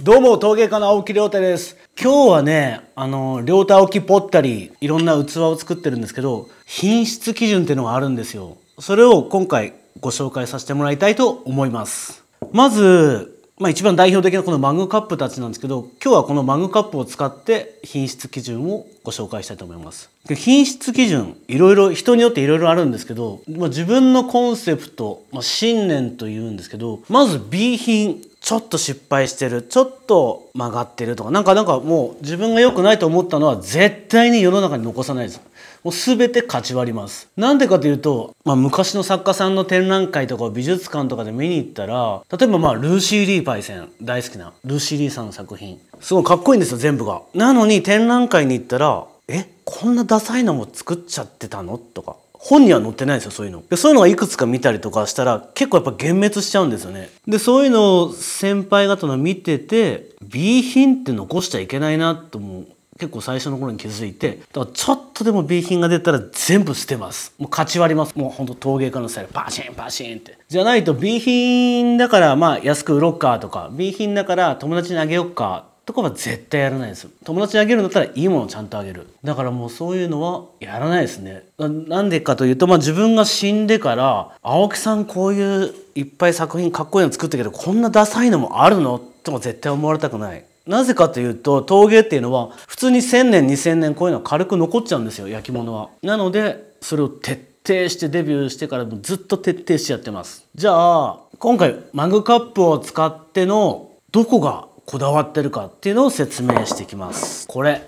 どうも、陶芸家の青木亮太です。今日はね、あの、亮太青木ポッタリ、いろんな器を作ってるんですけど、品質基準っていうのがあるんですよ。それを今回ご紹介させてもらいたいと思います。まず、まあ一番代表的なこのマグカップたちなんですけど、今日はこのマグカップを使って品質基準をご紹介したいと思います。で品質基準、いろいろ、人によっていろいろあるんですけど、まあ、自分のコンセプト、まあ、信念というんですけど、まず B 品、ちょっと失敗してるちょっと曲がってるとかなんかなんかもう自分が良くないと思ったのは絶対に世の中に残さないですもう全て勝ち割りますなんでかというと、まあ、昔の作家さんの展覧会とか美術館とかで見に行ったら例えばまあルーシー・リーパイセン大好きなルーシー・リーさんの作品すごいかっこいいんですよ全部がなのに展覧会に行ったらえこんなダサいのも作っちゃってたのとか本には載ってないですよそういうのでそういうのがいくつか見たりとかしたら結構やっぱ幻滅しちゃうんですよねでそういうのを先輩方の見てて B 品って残しちゃいけないなとも結構最初の頃に気づいてだからちょっとでも B 品が出たら全部捨てますもう勝ち割りますもうほんと陶芸家のスタイルパシンパシンってじゃないと B 品だからまあ安く売ろっかとか B 品だから友達にあげよっかとかは絶対やらないです友達にあげるんだったらいいものをちゃんとあげるだからもうそういうのはやらないですねなんでかというと、まあ、自分が死んでから青木さんこういういっぱい作品かっこいいの作ったけどこんなダサいのもあるのとも絶対思われたくないなぜかというと陶芸っていうのは普通に1,000年2,000年こういうのは軽く残っちゃうんですよ焼き物は。なのでそれを徹底してデビューしてからずっと徹底してやってます。じゃあ今回マグカップを使ってのどこがこだわってるかっていうのを説明していきますこれ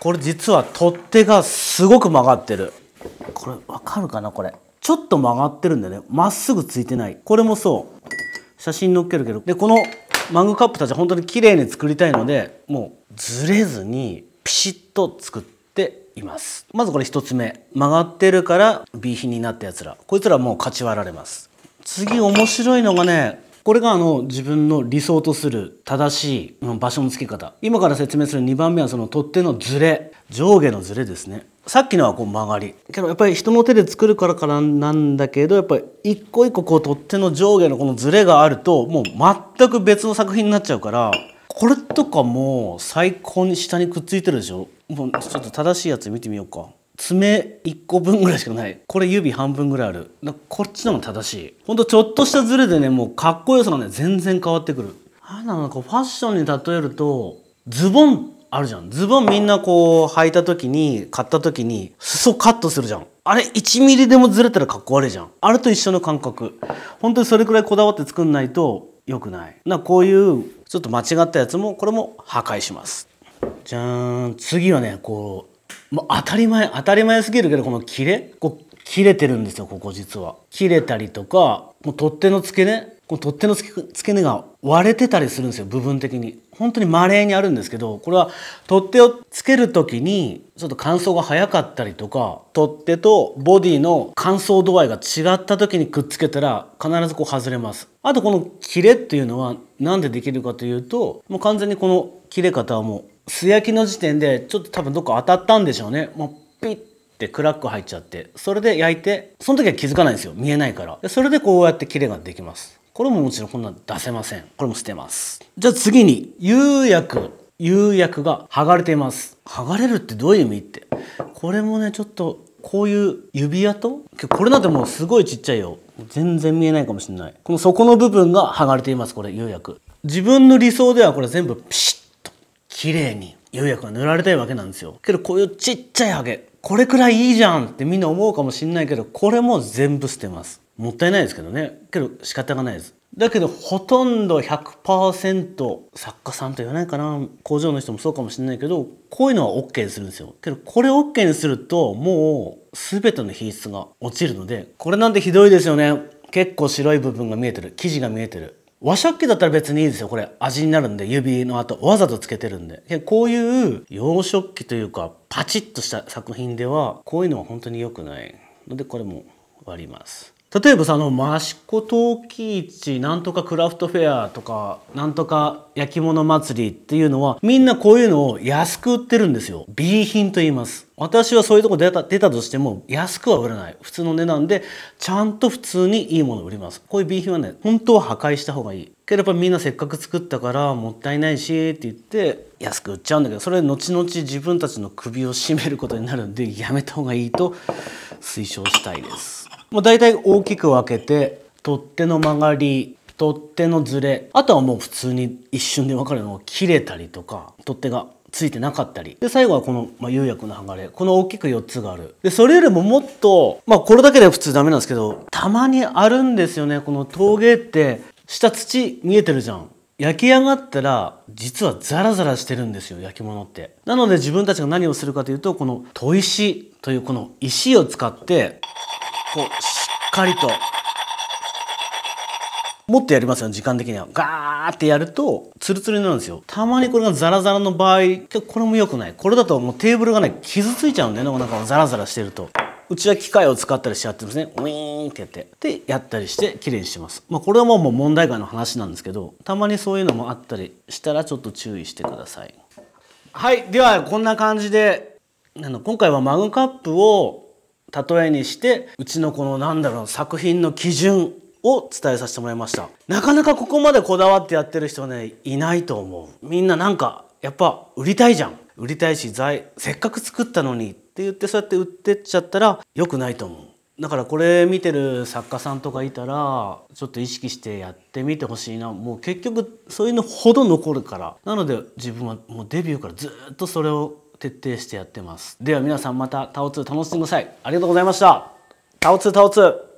これ実は取っ手がすごく曲がってるこれわかるかなこれちょっと曲がってるんだよねまっすぐついてないこれもそう写真載っけるけどでこのマグカップたちは本当に綺麗に作りたいのでもうずれずにピシッと作っていますまずこれ1つ目曲がってるから B 品になったやつらこいつらもう勝ち割られます次面白いのがねこれがあの自分の理想とする正しい場所の付け方今から説明する2番目はその取っ手のズレ上下のズレですねさっきのはこう曲がりけどやっぱり人の手で作るからからなんだけどやっぱり一個一個こう取っ手の上下のこのズレがあるともう全く別の作品になっちゃうからこれとかも最高に下にくっついてるでしょもうちょっと正しいやつ見てみようか。爪1個分ぐらいしかないこれ指半分ぐらいあるこっちの方が正しいほんとちょっとしたズレでねもうかっこよさがね全然変わってくるあなのかファッションに例えるとズボンあるじゃんズボンみんなこう履いた時に買った時に裾カットするじゃんあれ1ミリでもずれたらかっこ悪いじゃんあれと一緒の感覚本当にそれくらいこだわって作んないと良くないなこういうちょっと間違ったやつもこれも破壊しますじゃーん次はねこうもう当たり前当たり前すぎるけどこの切れこう切れてるんですよここ実は切れたりとかもう取っ手の付け根この取っ手の付け根が割れてたりするんですよ部分的に本当にれにあるんですけどこれは取っ手をつける時にちょっと乾燥が早かったりとか取っ手とボディの乾燥度合いが違った時にくっつけたら必ずこう外れますあとこの切れっていうのは何でできるかというともう完全にこの切れ方はもう素焼きの時点でちょっと多分どっか当たったんでしょうね。もうピッてクラック入っちゃって、それで焼いて、その時は気づかないんですよ。見えないから。それでこうやって切れができます。これももちろんこんな出せません。これも捨てます。じゃあ次に、釉薬。釉薬が剥がれています。剥がれるってどういう意味って。これもね、ちょっと、こういう指跡これなんてもうすごいちっちゃいよ。全然見えないかもしれない。この底の部分が剥がれています。これ、釉薬。自分の理想ではこれ全部ピシッ綺麗に釉薬が塗られたいわけなんですよけどこういうちっちゃいハゲこれくらいいいじゃんってみんな思うかもしんないけどこれも全部捨てますもったいないですけどねけど仕方がないですだけどほとんど100%作家さんと言わないかな工場の人もそうかもしんないけどこういうのは OK にするんですよけどこれ OK にするともう全ての品質が落ちるのでこれなんてひどいですよね結構白い部分が見えてる生地が見えてる和食器だったら別にいいですよこれ味になるんで指の後わざとつけてるんでこういう洋食器というかパチッとした作品ではこういうのは本当に良くないのでこれも割ります例えばさあの益子陶器市なんとかクラフトフェアとかなんとか焼き物祭りっていうのはみんなこういうのを安く売ってるんですよ B 品と言います私はそういうとこ出た出たとしても安くは売らない普通の値段でちゃんと普通にいいものを売りますこういう B 品はね本当は破壊した方がいいければみんなせっかく作ったからもったいないしって言って安く売っちゃうんだけどそれ後々自分たちの首を絞めることになるんでやめた方がいいと推奨したいですもう大体大きく分けて取っ手の曲がり取っ手のずれあとはもう普通に一瞬で分かるのが切れたりとか取っ手がついてなかったりで最後はこの、まあ、釉薬の剥がれこの大きく4つがあるでそれよりももっとまあこれだけで普通ダメなんですけどたまにあるんですよねこの陶芸って下土見えてるじゃん焼き上がったら実はザラザラしてるんですよ焼き物ってなので自分たちが何をするかというとこの砥石というこの石を使ってこうしっかりともっとやりますよ時間的にはガーってやるとツルツルになるんですよたまにこれがザラザラの場合これも良くないこれだともうテーブルがね傷ついちゃうんだよねなんかザラザラしてるとうちは機械を使ったりしちゃってですねウィーンってやってでやったりして綺麗にしてますまあこれはもう問題外の話なんですけどたまにそういうのもあったりしたらちょっと注意してくださいはいではこんな感じであの今回はマグカップを例えにしてうちのこのなんだろう作品の基準を伝えさせてもらいましたなかなかここまでこだわってやってる人ねいないと思うみんななんかやっぱ売りたいじゃん売りたいしせっかく作ったのにって言ってそうやって売ってっちゃったら良くないと思うだからこれ見てる作家さんとかいたらちょっと意識してやってみてほしいなもう結局そういうのほど残るからなので自分はもうデビューからずっとそれを徹底してやってますでは皆さんまたタオツー楽しんでくださいありがとうございましたタオツータオツー